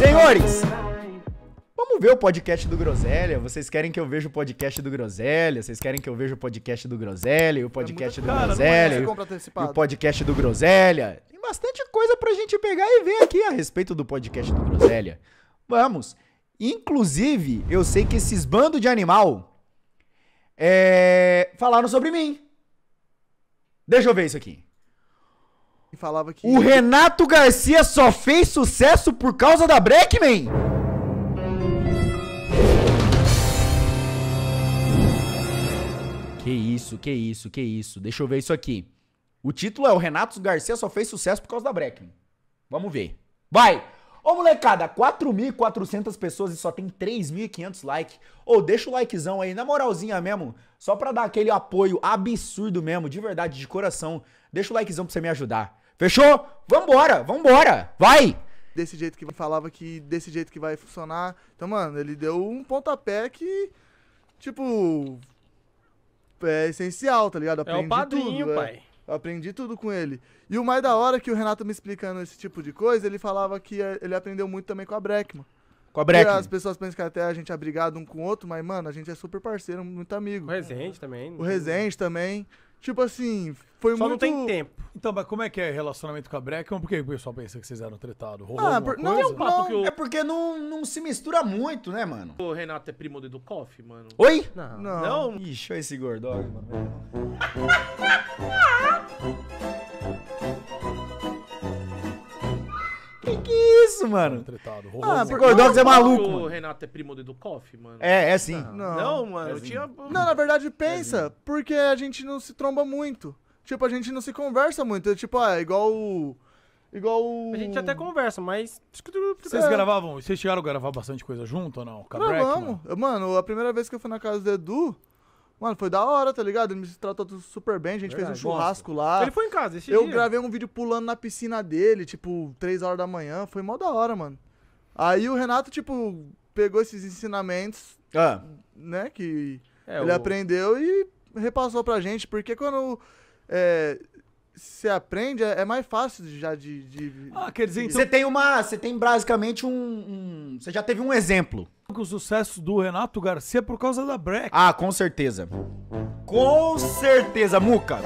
Senhores, vamos ver o podcast do Groselha. Vocês querem que eu veja o podcast do Groselha? Vocês querem que eu veja o podcast do Groselha e o podcast é do cara, Groselha? É e o podcast do Groselha? Tem bastante coisa pra gente pegar e ver aqui a respeito do podcast do Groselha. Vamos. Inclusive, eu sei que esses bando de animal é, falaram sobre mim. Deixa eu ver isso aqui falava que. O Renato Garcia só fez sucesso por causa da Breckman! Que isso, que isso, que isso. Deixa eu ver isso aqui. O título é O Renato Garcia só fez sucesso por causa da Breckman. Vamos ver. Vai! Ô molecada, 4.400 pessoas e só tem 3.500 likes. Ô, deixa o likezão aí, na moralzinha mesmo, só pra dar aquele apoio absurdo mesmo, de verdade, de coração. Deixa o likezão pra você me ajudar. Fechou? Vambora, vambora, vai! Desse jeito que falava que desse jeito que vai funcionar. Então, mano, ele deu um pontapé que, tipo, é essencial, tá ligado? Aprendi é o padrinho, tudo, é. pai. Aprendi tudo com ele. E o mais da hora é que o Renato me explicando esse tipo de coisa, ele falava que é, ele aprendeu muito também com a Breckman. Com a Breckman. as pessoas pensam que até a gente é brigado um com o outro, mas, mano, a gente é super parceiro, muito amigo. O Resende também. Né? O Resende também. Tipo assim, foi Só muito... não tem tempo. Então, mas como é que é relacionamento com a Breca? Por que o pessoal pensa que vocês eram tretados? ah, por... não, Não, eu... é porque não, não se mistura muito, né, mano? O Renato é primo do Coffee, mano. Oi? Não. não. não. Ixi, olha esse gordão, mano. isso, mano? Tretado, ah, porque o Gordox é maluco. O mano. Renato é primo do Educoff, mano. É, é sim. Não, não, não é mano. É tinha... Não, na verdade, pensa, é porque a gente não se tromba muito. Tipo, a gente não se conversa muito. Tipo, ah, igual o. Igual o... A gente até conversa, mas. Vocês é. gravavam? Vocês chegaram a gravar bastante coisa junto ou não? não, vamos Mano? mano, a primeira vez que eu fui na casa do Edu, Mano, foi da hora, tá ligado? Ele me tratou super bem, a gente Verdade, fez um churrasco nossa. lá. Ele foi em casa esse Eu dia. gravei um vídeo pulando na piscina dele, tipo, 3 horas da manhã. Foi mó da hora, mano. Aí o Renato, tipo, pegou esses ensinamentos, ah. né, que é, ele o... aprendeu e repassou pra gente. Porque quando é, você aprende, é, é mais fácil já de. de ah, quer dizer, então. Você tem uma. Você tem basicamente um, um. Você já teve um exemplo. O sucesso do Renato Garcia é por causa da Breck. Ah, com certeza. Com certeza, Muca.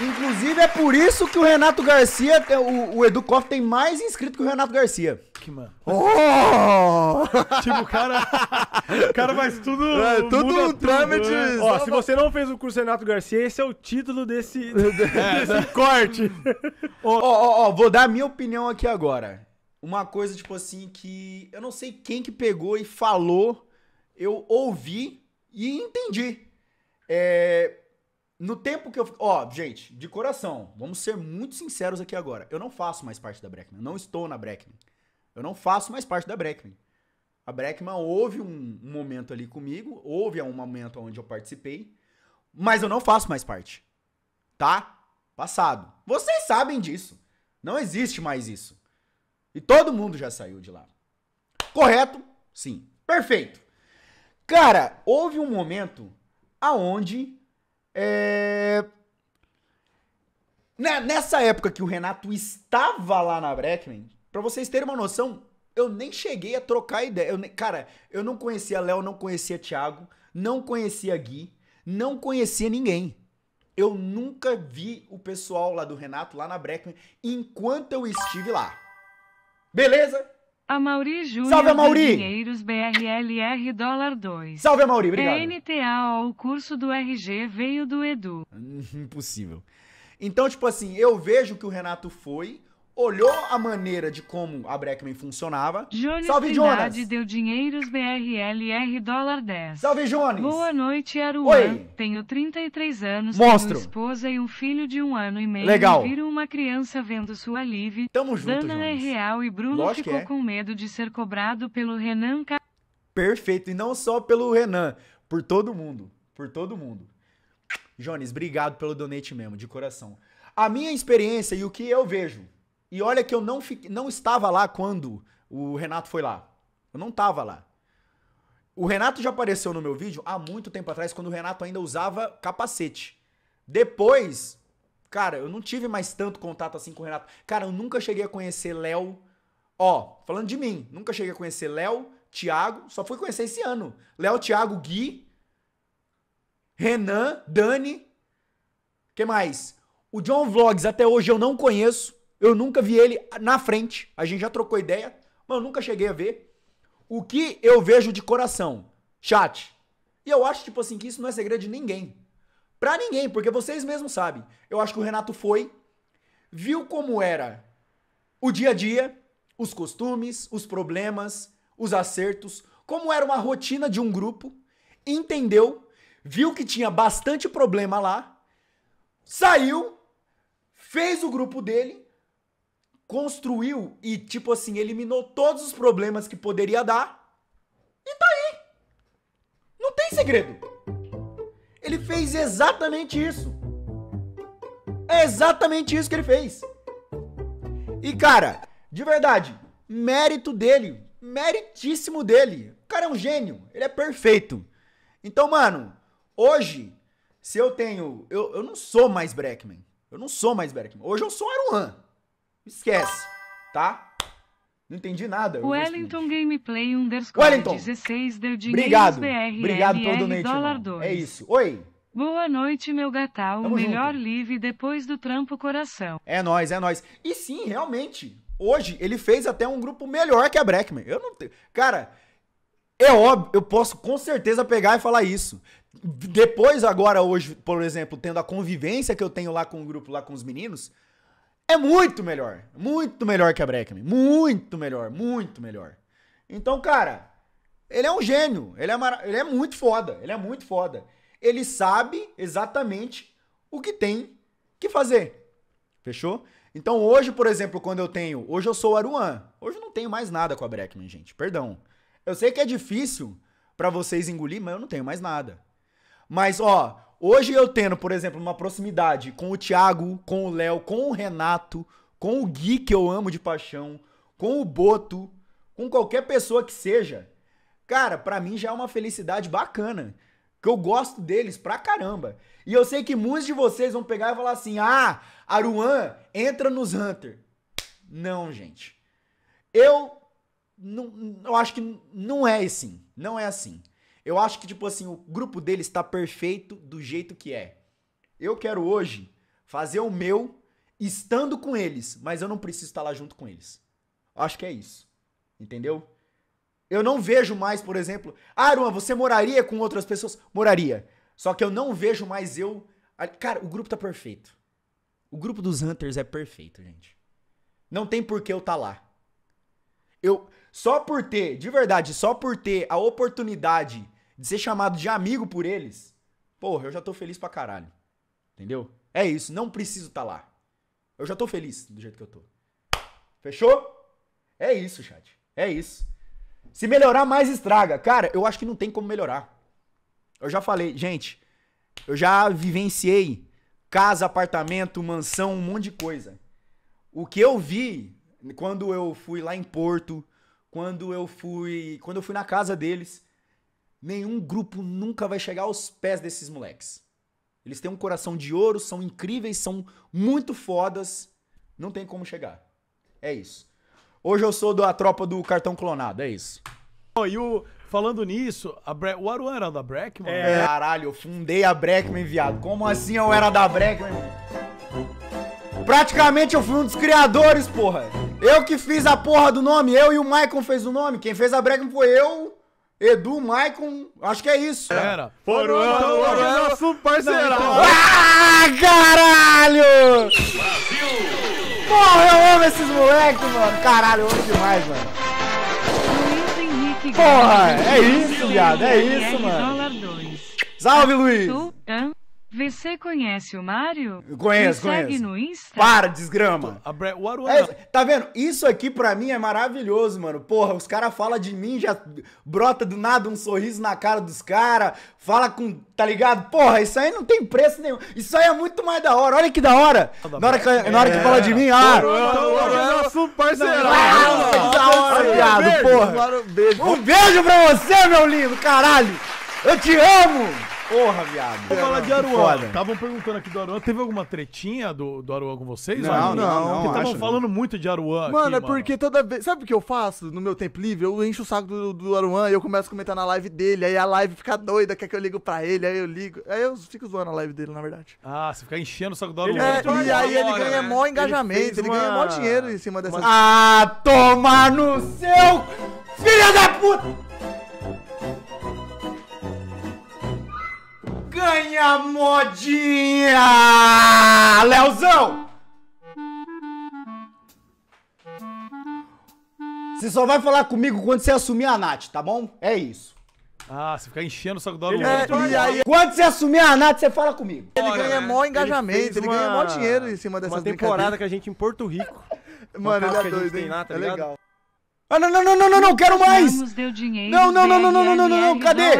Inclusive, é por isso que o Renato Garcia, o, o Edu Koff tem mais inscrito que o Renato Garcia. Oh! tipo, o cara. O cara faz tudo. É, tudo um trâmite. Né? Ó, se você não fez o curso Renato Garcia, esse é o título desse, é, desse é corte. Ó, ó, vou dar a minha opinião aqui agora. Uma coisa, tipo assim, que eu não sei quem que pegou e falou, eu ouvi e entendi. É, no tempo que eu. Ó, gente, de coração, vamos ser muito sinceros aqui agora. Eu não faço mais parte da Breckman. Não estou na Breckman. Eu não faço mais parte da Breckman. A Breckman houve um, momento ali comigo, houve um momento onde eu participei, mas eu não faço mais parte. Tá? Passado. Vocês sabem disso. Não existe mais isso. E todo mundo já saiu de lá. Correto? Sim. Perfeito. Cara, houve um momento aonde é... Né, nessa época que o Renato estava lá na Breckman, para vocês terem uma noção, eu nem cheguei a trocar ideia. Eu, cara, eu não conhecia Léo, não conhecia Thiago, não conhecia Gui, não conhecia ninguém. Eu nunca vi o pessoal lá do Renato, lá na Breckman, enquanto eu estive lá. Beleza? A Mauri Júnior Salve, a Mauri! Dinheiros BRLR dólar 2. Salve, Mauri, obrigado. NTA, o curso do RG veio do Edu. Hum, impossível. Então, tipo assim, eu vejo que o Renato foi, olhou a maneira de como a Breckman funcionava. Jones Salve, Cidade Jonas! deu dinheiros BRLR dólar 10. Salve, Jones! Boa noite, Aruan. Oi. Tenho 33 anos, Monstro. tenho esposa e um filho de um ano e meio. Legal. E viro uma criança vendo sua live. Tamo junto, Dana Jones. é real e Bruno Lógico ficou é. com medo de ser cobrado pelo Renan... Ca... Perfeito, e não só pelo Renan, por todo mundo, por todo mundo. Jones, obrigado pelo donate mesmo, de coração. A minha experiência e o que eu vejo e olha que eu não, fiquei, não estava lá quando o Renato foi lá. Eu não estava lá. O Renato já apareceu no meu vídeo há muito tempo atrás, quando o Renato ainda usava capacete. Depois, cara, eu não tive mais tanto contato assim com o Renato. Cara, eu nunca cheguei a conhecer Léo. Ó, falando de mim, nunca cheguei a conhecer Léo, Thiago, só fui conhecer esse ano. Léo, Thiago, Gui, Renan, Dani. que mais? O John Vlogs até hoje eu não conheço. Eu nunca vi ele na frente. A gente já trocou ideia, mas eu nunca cheguei a ver. O que eu vejo de coração? Chat. E eu acho, tipo assim, que isso não é segredo de ninguém. Pra ninguém, porque vocês mesmos sabem. Eu acho que o Renato foi, viu como era o dia a dia, os costumes, os problemas, os acertos, como era uma rotina de um grupo, entendeu, viu que tinha bastante problema lá, saiu, fez o grupo dele construiu e, tipo assim, eliminou todos os problemas que poderia dar. E tá aí. Não tem segredo. Ele fez exatamente isso. É exatamente isso que ele fez. E, cara, de verdade, mérito dele. Meritíssimo dele. O cara é um gênio. Ele é perfeito. Então, mano, hoje, se eu tenho. Eu, eu não sou mais Breckman. Eu não sou mais Breckman. Hoje eu sou Aruan. Esquece, tá? Não entendi nada. Wellington Gameplay underscore Wellington. 16 deu dinheiro Obrigado. BR, Obrigado pelo donate. Dólar É isso. Oi. Boa noite, meu gatal. o melhor junto. live depois do trampo coração. É nós, é nós. E sim, realmente, hoje ele fez até um grupo melhor que a Breckman. Eu não tenho. Cara, é óbvio, eu posso com certeza pegar e falar isso. Depois, agora, hoje, por exemplo, tendo a convivência que eu tenho lá com o grupo, lá com os meninos, é muito melhor. Muito melhor que a Breckman, Muito melhor, muito melhor. Então, cara, ele é um gênio. Ele é, mar... ele é muito foda. Ele é muito foda. Ele sabe exatamente o que tem que fazer. Fechou? Então, hoje, por exemplo, quando eu tenho. Hoje eu sou o Aruan. Hoje eu não tenho mais nada com a Breckman, gente. Perdão. Eu sei que é difícil para vocês engolir, mas eu não tenho mais nada. Mas, ó, Hoje eu tendo, por exemplo, uma proximidade com o Thiago, com o Léo, com o Renato, com o Gui, que eu amo de paixão, com o Boto, com qualquer pessoa que seja, cara, para mim já é uma felicidade bacana. Que eu gosto deles pra caramba. E eu sei que muitos de vocês vão pegar e falar assim: ah, Aruan, entra nos Hunter. Não, gente. Eu, não, eu acho que não é assim. Não é assim. Eu acho que, tipo assim, o grupo deles está perfeito do jeito que é. Eu quero hoje fazer o meu estando com eles, mas eu não preciso estar lá junto com eles. Acho que é isso. Entendeu? Eu não vejo mais, por exemplo, ah, Aruan, você moraria com outras pessoas? Moraria. Só que eu não vejo mais eu. Cara, o grupo tá perfeito. O grupo dos Hunters é perfeito, gente. Não tem por que eu tá lá. Eu só por ter, de verdade, só por ter a oportunidade de ser chamado de amigo por eles, porra, eu já tô feliz pra caralho. Entendeu? É isso, não preciso estar tá lá. Eu já tô feliz do jeito que eu tô. Fechou? É isso, chat. É isso. Se melhorar mais, estraga. Cara, eu acho que não tem como melhorar. Eu já falei, gente, eu já vivenciei casa, apartamento, mansão, um monte de coisa. O que eu vi quando eu fui lá em Porto, quando eu fui, quando eu fui na casa deles, nenhum grupo nunca vai chegar aos pés desses moleques. Eles têm um coração de ouro, são incríveis, são muito fodas. Não tem como chegar. É isso. Hoje eu sou da tropa do cartão clonado, é isso. Oh, e o, falando nisso, Bre... o Aruan era da Breckman? É, caralho, eu fundei a Breckman, viado. Como assim eu era da Breckman? Praticamente eu fui um dos criadores, porra. Eu que fiz a porra do nome, eu e o Michael fez o nome. Quem fez a Breckman foi eu, Edu, Maicon, acho que é isso. É. Era. Foram o nosso parceirão. Então- ah, caralho! Brasil! Porra, eu amo esses moleques, mano. Caralho, eu amo demais, mano. Luiz Henrique Porra, é isso, viado. É isso, mano. Salve, Luiz. Você conhece o Mário? Conheço, Me conheço. segue no Insta? Para, desgrama. É, tá vendo? Isso aqui pra mim é maravilhoso, mano. Porra, os caras falam de mim, já brota do nada um sorriso na cara dos caras. Fala com. Tá ligado? Porra, isso aí não tem preço nenhum. Isso aí é muito mais da hora. Olha que da hora. Na hora que, na hora que fala de mim, ah. É nosso parceirão. Ah, que da hora, viado, porra. Um beijo pra você, meu lindo, caralho. Eu te amo. Porra, viado. Vamos falar de Aruan. Estavam perguntando aqui do Aruan. Teve alguma tretinha do, do Aruan com vocês? Não, não, não. Porque estavam falando muito de Aruan. Mano, é porque toda vez. Sabe o que eu faço no meu tempo livre? Eu encho o saco do, do Aruan e eu começo a comentar na live dele. Aí a live fica doida, quer que eu ligo pra ele. Aí eu ligo. Aí eu fico zoando a live dele, na verdade. Ah, você fica enchendo o saco do Aruan. É, e aí ele ganha né? engajamento, ele, ganha maior dinheiro em cima dessa. Ah, toma no seu! Filha da puta! minha modinha! Leozão! Você só vai falar comigo quando você assumir a Nath, tá bom? É isso. Ah, você fica enchendo o saco do aluno. É, quando você assumir a Nath, você fala comigo. Ele Olha, ganha né? mó engajamento, ele, ele ganha mó dinheiro em cima dessas Uma temporada que a gente em Porto Rico. Mano, ele é doido, hein? Lá, tá é legal. Ah, não, não, não, não, não, não, quero mais! Não, não, não, não, não, não, não, não, não, cadê?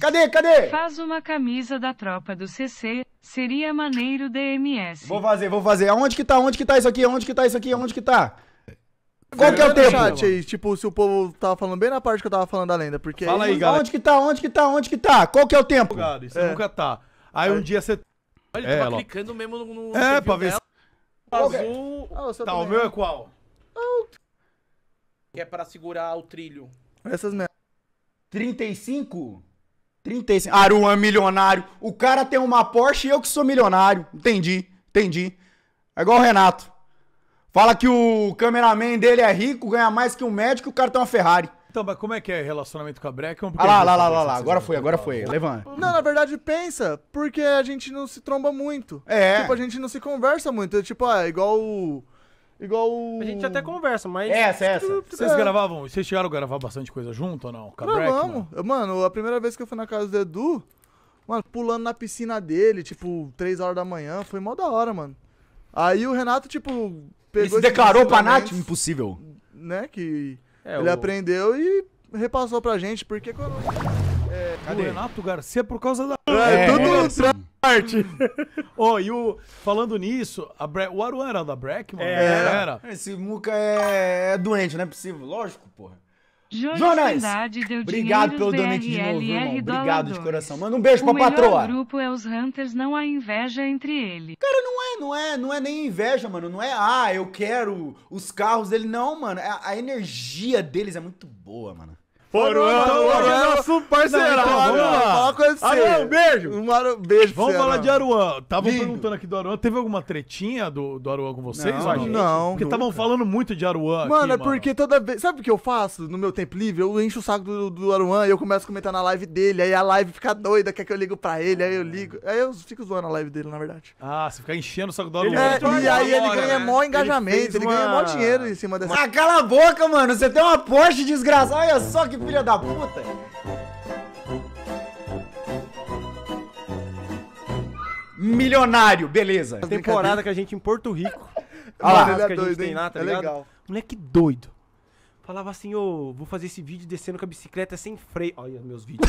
Cadê, cadê? Faz uma camisa da tropa do CC, seria maneiro DMS. Vou fazer, vou fazer. Aonde que tá? Onde que tá isso aqui? Aonde que tá isso aqui? Aonde que tá? Qual que é o tempo? Chat aí, tipo, se o povo tava falando bem na parte que eu tava falando da lenda, porque... Fala aí, galera. Onde que tá? Onde que tá? Onde que tá? Qual que é o tempo? Você nunca tá. Aí um dia você... Ele é, tava clicando mesmo no... É, pra ver se... Azul... Tá, o meu é qual? Que é para segurar o trilho. Essas merda. 35? 35. Aruan é milionário. O cara tem uma Porsche e eu que sou milionário. Entendi, entendi. É igual o Renato. Fala que o cameraman dele é rico, ganha mais que um médico e o cara tem uma Ferrari. Então, mas como é que é relacionamento com a Breca? Ah, lá, é lá, lá, lá, lá. Agora foi, agora foi. Levanta. Não, na verdade, pensa, porque a gente não se tromba muito. É. Tipo, a gente não se conversa muito. Tipo, ah, é igual o Igual o... A gente até conversa, mas. Essa, essa. Vocês gravavam, vocês chegaram a gravar bastante coisa junto ou não? Cabrec, mano. mano, a primeira vez que eu fui na casa do Edu, mano, pulando na piscina dele, tipo, 3 horas da manhã, foi mó da hora, mano. Aí o Renato, tipo, pegou. Ele se declarou pra Nath? Impossível. Né, que é, ele o... aprendeu e repassou pra gente, porque quando. Cadê? O Renato Garcia por causa da. É, é tudo é, parte. Ô, oh, e o. Falando nisso, a Bre... o Aruan era da Breck, mano? É, era. era. Esse Muca é... é doente, não é possível. Lógico, porra. Jonas, obrigado pelo donate de novo, irmão. Obrigado de coração. Manda um beijo o pra patroa. O grupo é os Hunters, não há inveja entre eles. Cara, não é, não é, não é nem inveja, mano. Não é, ah, eu quero os carros dele. Não, mano. A, é, a energia deles é muito boa, mano. Poruan, Poruan é nosso então parceirão. Não, vamos lá. Aruan, um beijo. Um beijo Vamos falar de Aruan. Estavam perguntando aqui do Aruan. Teve alguma tretinha do, do Aruan com vocês? Não, não. porque estavam falando muito de Aruan. Mano, aqui, é porque mano. toda vez... Sabe o que eu faço no meu tempo livre? Eu encho o saco do, do Aruan e eu começo a comentar na live dele. Aí a live fica doida, quer que eu ligo pra ele. Aí eu ligo. Aí eu fico zoando a live dele, na verdade. Ah, você fica enchendo o saco do Aruan. É, e aí ele ganha né? engajamento. Ele, ele uma... ganha maior dinheiro em cima dessa... Ah, cala a boca, mano. Você tem uma Porsche desgraçada. Olha só que filha da puta! Milionário, beleza. As temporada que a gente em Porto Rico. Olha lá, que a gente tem lá, tá é ligado? Legal. Moleque doido. Falava assim, ô, oh, vou fazer esse vídeo descendo com a bicicleta sem freio. Olha meus vídeos.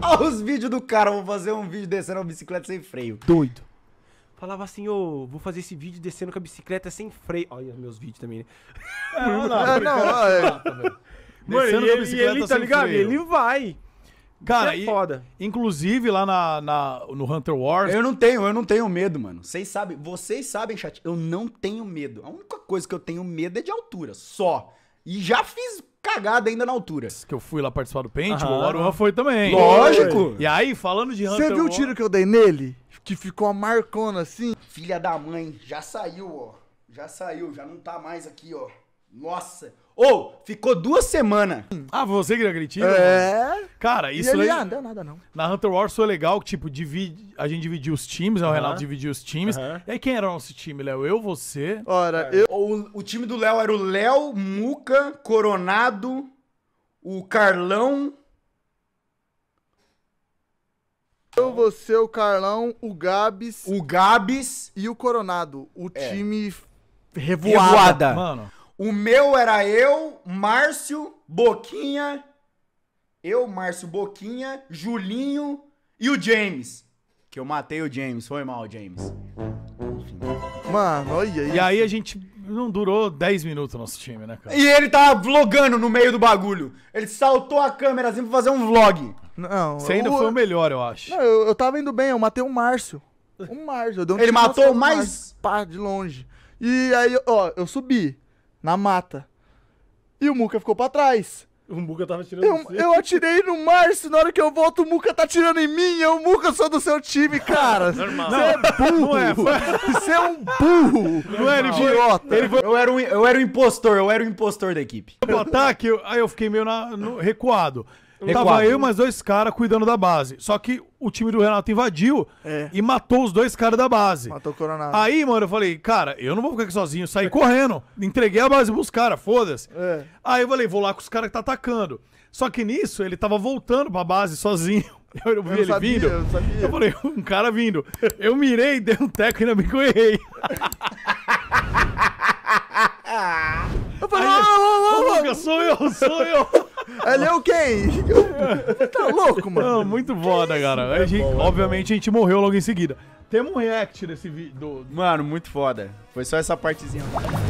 Olha os vídeos do cara, vou fazer um vídeo descendo a bicicleta sem freio. Doido. Falava assim, ô, oh, vou fazer esse vídeo descendo com a bicicleta sem freio. Olha meus vídeos também, né? É, não, lá. É, não, olha. Mano, e ele, tá ligado? Freio. Ele vai. Cara, é e, inclusive lá na, na, no Hunter Wars. Eu não tenho, eu não tenho medo, mano. Vocês sabem, vocês sabem, chat, eu não tenho medo. A única coisa que eu tenho medo é de altura, só. E já fiz cagada ainda na altura. Que eu fui lá participar do pente, o Aruan foi também. Lógico! E aí, falando de Hunter Você viu War... o tiro que eu dei nele? que ficou a marcona assim. Filha da mãe, já saiu, ó. Já saiu, já não tá mais aqui, ó. Nossa! Ô, oh, ficou duas semanas. Ah, você que agrediu? É. Mano. Cara, isso aí. Ah, não deu nada, não. Na Hunter Wars foi legal que, tipo, divide, a gente dividiu os times, uhum. o Renato dividiu os times. Uhum. E aí, quem era o nosso time, Léo? Eu, você. Ora, é. eu. O, o time do Léo era o Léo, Muca, Coronado, o Carlão Eu, você, o Carlão, o Gabs. O Gabs. E o Coronado. O é. time revoada. revoada. Mano. O meu era eu, Márcio, Boquinha. Eu, Márcio, Boquinha, Julinho e o James. Que eu matei o James. Foi mal, James. Mano, olha aí. E aí a gente não durou 10 minutos o nosso time, né, cara? E ele tava tá vlogando no meio do bagulho. Ele saltou a câmera assim pra fazer um vlog. Não. Você ainda eu, foi o melhor, eu acho. Não, eu, eu tava indo bem, eu matei um Márcio. Um Márcio. Um ele matou mais. Pá, de longe. E aí, ó, eu subi na mata. E o Muca ficou pra trás. O Muca tava tirando eu, eu atirei no Márcio, na hora que eu volto, o Muca tá tirando em mim. Eu, Muca, sou do seu time, cara. Normal. Você é burro. Não é, foi... Você é um burro. Não é, era idiota. Ele foi... eu, era um, eu era um impostor, eu era o um impostor da equipe. No ataque, eu, aí eu fiquei meio na, no, recuado. Tava eu e mais dois caras cuidando da base. Só que o time do Renato invadiu é. e matou os dois caras da base. Matou o Coronado. Aí, mano, eu falei, cara, eu não vou ficar aqui sozinho. Eu saí correndo. Entreguei a base pros caras, foda-se. É. Aí eu falei, vou lá com os caras que tá atacando. Só que nisso, ele tava voltando pra base sozinho. Eu, eu vi ele sabia, vindo. Eu, sabia. eu falei, um cara vindo. Eu mirei, dei um teco e ainda me que eu falei, ô, ô, ô, ô, sou eu, sou eu. Ele é o quem? tá louco, mano. Não, muito foda, cara. É a gente, é obviamente a gente morreu logo em seguida. Temos um react desse vídeo. Do... Mano, muito foda. Foi só essa partezinha.